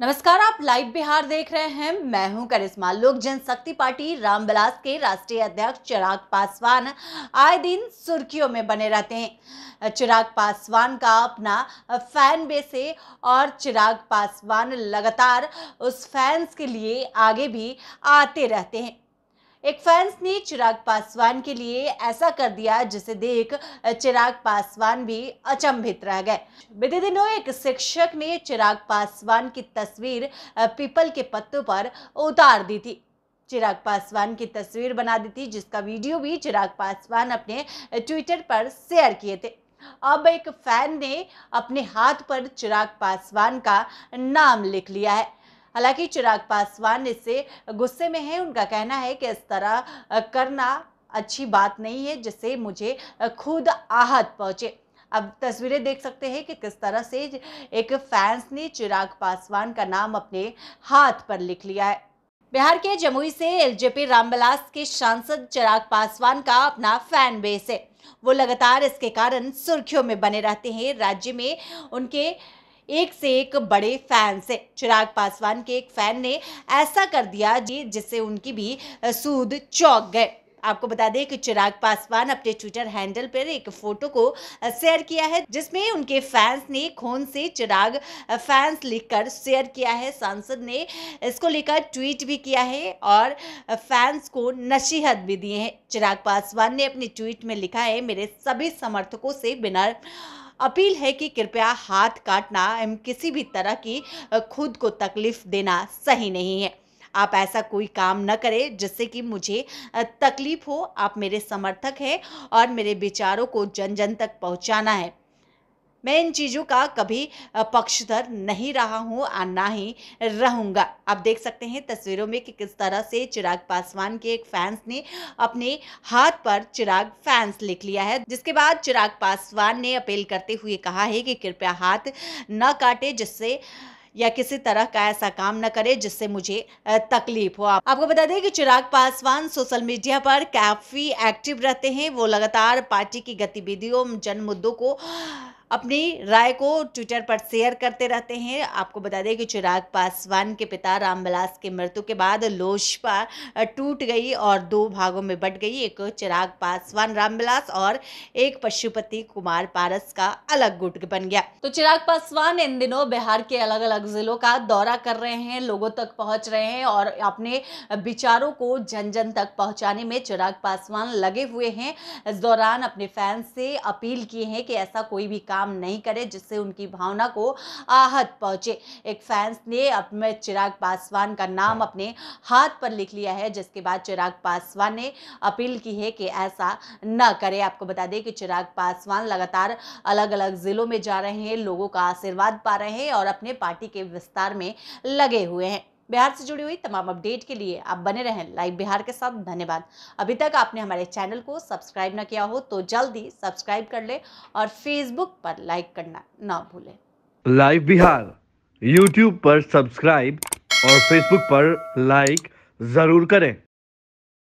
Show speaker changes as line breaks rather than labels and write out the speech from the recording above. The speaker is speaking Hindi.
नमस्कार आप लाइव बिहार देख रहे हैं मैं हूं करिश्मा लोक जनशक्ति पार्टी रामबिलास के राष्ट्रीय अध्यक्ष चिराग पासवान आए दिन सुर्खियों में बने रहते हैं चिराग पासवान का अपना फैन बेस है और चिराग पासवान लगातार उस फैंस के लिए आगे भी आते रहते हैं एक फैंस ने चिराग पासवान के लिए ऐसा कर दिया जिसे देख चिराग पासवान भी अचंभित रह गए बीते दिनों एक शिक्षक ने चिराग पासवान की तस्वीर पीपल के पत्तों पर उतार दी थी चिराग पासवान की तस्वीर बना दी थी जिसका वीडियो भी चिराग पासवान अपने ट्विटर पर शेयर किए थे अब एक फैन ने अपने हाथ पर चिराग पासवान का नाम लिख लिया है हालांकि चिराग पासवान इससे गुस्से में हैं उनका कहना है कि इस तरह करना अच्छी बात नहीं है जिससे मुझे खुद आहत पहुंचे अब तस्वीरें देख सकते हैं कि किस तरह से एक फैंस ने चिराग पासवान का नाम अपने हाथ पर लिख लिया है बिहार के जमुई से एलजेपी रामबिलास के सांसद चिराग पासवान का अपना फैन बेस है वो लगातार इसके कारण सुर्खियों में बने रहते हैं राज्य में उनके एक से एक बड़े फैन से चिराग पासवान के एक फैन ने ऐसा कर दिया जिससे उनकी भी सूद चौक गए आपको बता दें कि चिराग पासवान अपने ट्विटर हैंडल पर एक फोटो को शेयर किया है जिसमें उनके फैंस ने खून से चिराग फैंस लिखकर शेयर किया है सांसद ने इसको लेकर ट्वीट भी किया है और फैंस को नसीहत भी दिए हैं चिराग पासवान ने अपने ट्वीट में लिखा है मेरे सभी समर्थकों से बिना अपील है कि कृपया हाथ काटना एवं किसी भी तरह की खुद को तकलीफ देना सही नहीं है आप ऐसा कोई काम न करें जिससे कि मुझे तकलीफ हो आप मेरे समर्थक हैं और मेरे विचारों को जन जन तक पहुंचाना है मैं इन चीज़ों का कभी पक्षधर नहीं रहा हूँ और ना ही रहूँगा आप देख सकते हैं तस्वीरों में कि किस तरह से चिराग पासवान के एक फैंस ने अपने हाथ पर चिराग फैंस लिख लिया है जिसके बाद चिराग पासवान ने अपील करते हुए कहा है कि कृपया हाथ न काटे जिससे या किसी तरह का ऐसा काम न करे जिससे मुझे तकलीफ हो आप, आपको बता दें कि चिराग पासवान सोशल मीडिया पर काफ़ी एक्टिव रहते हैं वो लगातार पार्टी की गतिविधियों जन मुद्दों को अपनी राय को ट्विटर पर शेयर करते रहते हैं आपको बता दें कि चिराग पासवान के पिता रामविलास के मृत्यु के बाद लोजपा टूट गई और दो भागों में बट गई एक चिराग पासवान रामविलास और एक पशुपति कुमार पारस का अलग गुट बन गया तो चिराग पासवान इन दिनों बिहार के अलग अलग जिलों का दौरा कर रहे हैं लोगों तक पहुंच रहे हैं और अपने विचारों को जन जन तक पहुंचाने में चिराग पासवान लगे हुए हैं इस दौरान अपने फैंस से अपील की है कि ऐसा कोई भी काम काम नहीं करे जिससे उनकी भावना को आहत पहुंचे एक फैंस ने अपने चिराग पासवान का नाम हाँ। अपने हाथ पर लिख लिया है जिसके बाद चिराग पासवान ने अपील की है कि ऐसा न करे आपको बता दें कि चिराग पासवान लगातार अलग अलग ज़िलों में जा रहे हैं लोगों का आशीर्वाद पा रहे हैं और अपने पार्टी के विस्तार में लगे हुए हैं बिहार से जुड़ी हुई तमाम अपडेट के लिए आप बने रहें लाइव बिहार के साथ धन्यवाद अभी तक आपने हमारे चैनल को सब्सक्राइब ना किया हो तो जल्दी सब्सक्राइब कर ले और फेसबुक पर लाइक करना ना भूले लाइव बिहार यूट्यूब पर सब्सक्राइब और फेसबुक पर लाइक जरूर करें